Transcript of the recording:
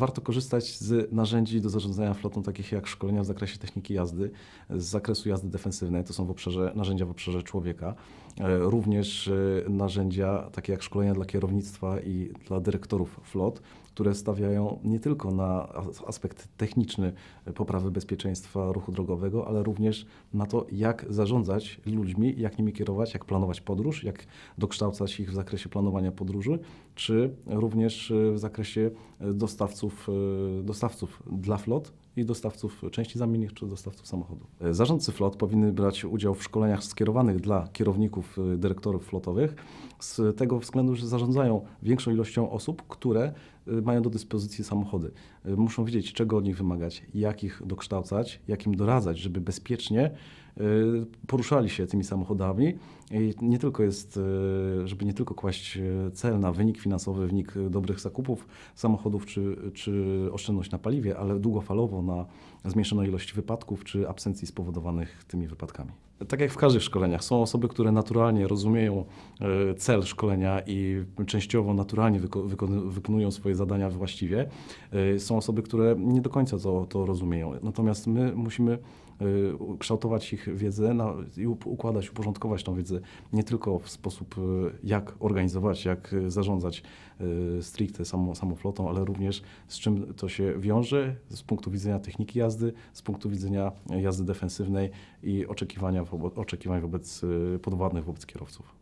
warto korzystać z narzędzi do zarządzania flotą, takich jak szkolenia w zakresie techniki jazdy, z zakresu jazdy defensywnej, to są w obszarze, narzędzia w obszarze człowieka, e, również e, narzędzia takie jak szkolenia dla kierownictwa i dla dyrektorów flot, które stawiają nie tylko na aspekt techniczny e, poprawy bezpieczeństwa ruchu drogowego, ale również na to, jak zarządzać ludźmi, jak nimi kierować, jak planować podróż, jak dokształcać ich w zakresie planowania podróży, czy również w zakresie dostawców dostawców, e, dostawców dla flot i dostawców części zamiennych czy dostawców samochodów. E, zarządcy flot powinny brać udział w szkoleniach skierowanych dla kierowników, e, dyrektorów flotowych z tego względu, że zarządzają większą ilością osób, które mają do dyspozycji samochody. Muszą wiedzieć, czego od nich wymagać, jak ich dokształcać, jak im doradzać, żeby bezpiecznie Y, poruszali się tymi samochodami. I nie tylko jest, y, żeby nie tylko kłaść y, cel na wynik finansowy, wynik dobrych zakupów samochodów czy, czy oszczędność na paliwie, ale długofalowo na zmniejszoną ilość wypadków czy absencji spowodowanych tymi wypadkami. Tak jak w każdych szkoleniach, są osoby, które naturalnie rozumieją cel szkolenia i częściowo naturalnie wykonują swoje zadania właściwie. Są osoby, które nie do końca to, to rozumieją. Natomiast my musimy kształtować ich wiedzę na, i układać, uporządkować tą wiedzę nie tylko w sposób, e, jak organizować, jak e, zarządzać e, stricte samą, samą flotą, ale również z czym to się wiąże z punktu widzenia techniki jazdy, z punktu widzenia jazdy defensywnej i oczekiwania, oczekiwań wobec podwładnych, wobec kierowców.